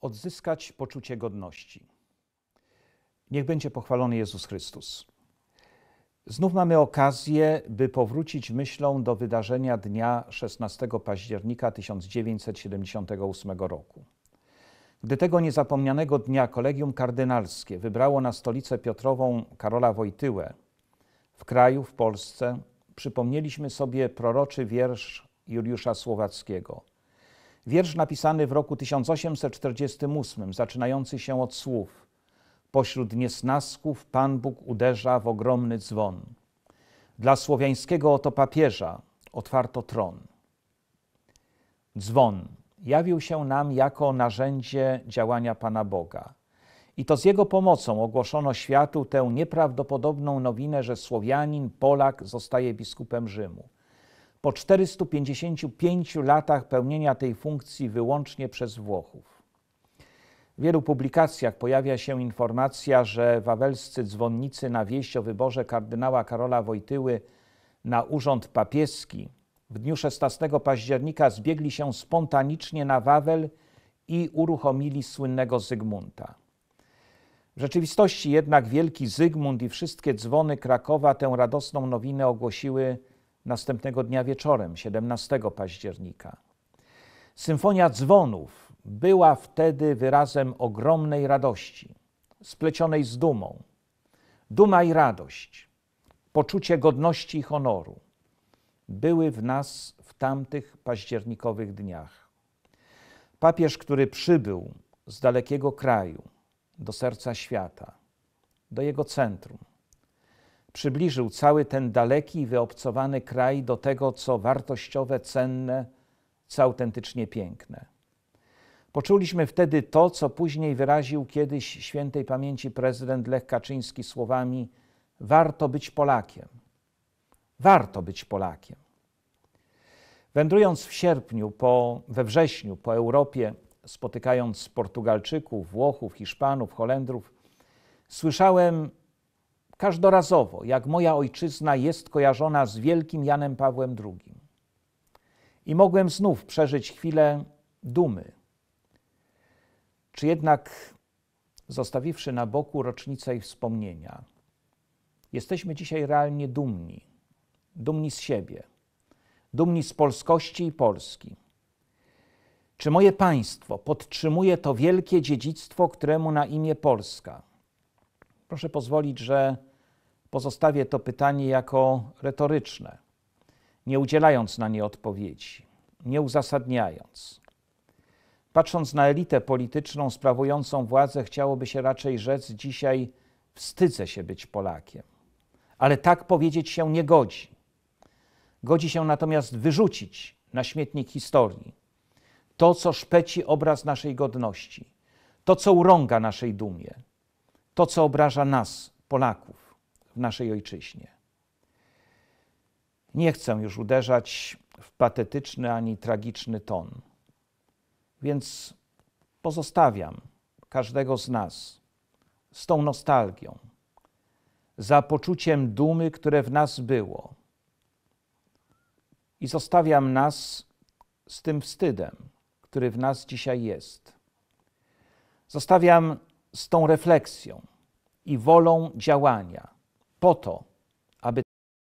odzyskać poczucie godności. Niech będzie pochwalony Jezus Chrystus. Znów mamy okazję, by powrócić myślą do wydarzenia dnia 16 października 1978 roku. Gdy tego niezapomnianego dnia kolegium kardynalskie wybrało na stolicę Piotrową Karola Wojtyłę, w kraju, w Polsce, przypomnieliśmy sobie proroczy wiersz Juliusza Słowackiego – Wiersz napisany w roku 1848, zaczynający się od słów Pośród niesnasków Pan Bóg uderza w ogromny dzwon. Dla słowiańskiego oto papieża otwarto tron. Dzwon jawił się nam jako narzędzie działania Pana Boga. I to z jego pomocą ogłoszono światu tę nieprawdopodobną nowinę, że Słowianin, Polak zostaje biskupem Rzymu po 455 latach pełnienia tej funkcji wyłącznie przez Włochów. W wielu publikacjach pojawia się informacja, że wawelscy dzwonnicy na wieść o wyborze kardynała Karola Wojtyły na urząd papieski w dniu 16 października zbiegli się spontanicznie na Wawel i uruchomili słynnego Zygmunta. W rzeczywistości jednak wielki Zygmunt i wszystkie dzwony Krakowa tę radosną nowinę ogłosiły następnego dnia wieczorem, 17 października. Symfonia dzwonów była wtedy wyrazem ogromnej radości, splecionej z dumą. Duma i radość, poczucie godności i honoru były w nas w tamtych październikowych dniach. Papież, który przybył z dalekiego kraju do serca świata, do jego centrum, przybliżył cały ten daleki i wyobcowany kraj do tego, co wartościowe, cenne, co autentycznie piękne. Poczuliśmy wtedy to, co później wyraził kiedyś świętej pamięci prezydent Lech Kaczyński słowami: Warto być Polakiem. Warto być Polakiem. Wędrując w sierpniu, po, we wrześniu po Europie, spotykając Portugalczyków, Włochów, Hiszpanów, Holendrów, słyszałem każdorazowo, jak moja ojczyzna jest kojarzona z wielkim Janem Pawłem II. I mogłem znów przeżyć chwilę dumy. Czy jednak, zostawiwszy na boku rocznicę i wspomnienia, jesteśmy dzisiaj realnie dumni, dumni z siebie, dumni z polskości i Polski. Czy moje państwo podtrzymuje to wielkie dziedzictwo, któremu na imię Polska – Proszę pozwolić, że pozostawię to pytanie jako retoryczne, nie udzielając na nie odpowiedzi, nie uzasadniając. Patrząc na elitę polityczną sprawującą władzę, chciałoby się raczej rzec dzisiaj: Wstydzę się być Polakiem. Ale tak powiedzieć się nie godzi. Godzi się natomiast wyrzucić na śmietnik historii to, co szpeci obraz naszej godności, to, co urąga naszej dumie, to, co obraża nas, Polaków, w naszej ojczyźnie. Nie chcę już uderzać w patetyczny ani tragiczny ton, więc pozostawiam każdego z nas z tą nostalgią, za poczuciem dumy, które w nas było. I zostawiam nas z tym wstydem, który w nas dzisiaj jest. Zostawiam z tą refleksją i wolą działania, po to,